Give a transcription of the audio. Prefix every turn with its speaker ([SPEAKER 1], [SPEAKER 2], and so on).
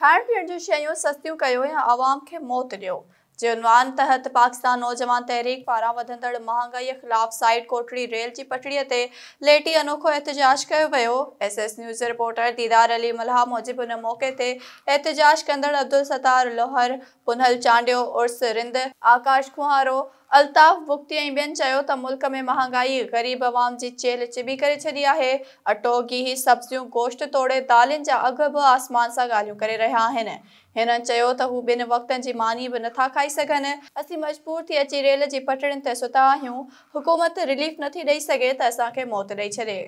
[SPEAKER 1] खाइण पीअण जूं शयूं सस्तियूं कयो या आवाम खे मौत ॾियो જે तहत पाकिस्तान नौजवान तहरीक पारा પારાં महंगाई ख़िलाफ़ साइड कोटड़ी रेल की पटड़ी से लेटी अनोखो एहतजाज किया एस एस न्यूज़ रिपोर्टर दीदार अली मल्हा मूजिब उन मौक़े से एहतजाज कदड़ अब्दुल सतार लोहर पुनहल चांडियो उर्स रिंद आकाश कुंवारो अल्ताफ़ बुख्ती बेन मुल्क में महंगाई ग़रीब आवाम की चेल चिबी कर छी है अटो गिह सब्जियों गोश्त तोड़े दाल जा अघ भी आसमान से गाल कर रहा है हिननि चयो त हू मानी भी ना खाई सघनि असीं मजबूर थी अची रेल जी पटड़ियुनि ते सुता आहियूं हुकूमत रिलीफ नथी ॾेई सघे त असांखे मौत ॾेई छॾे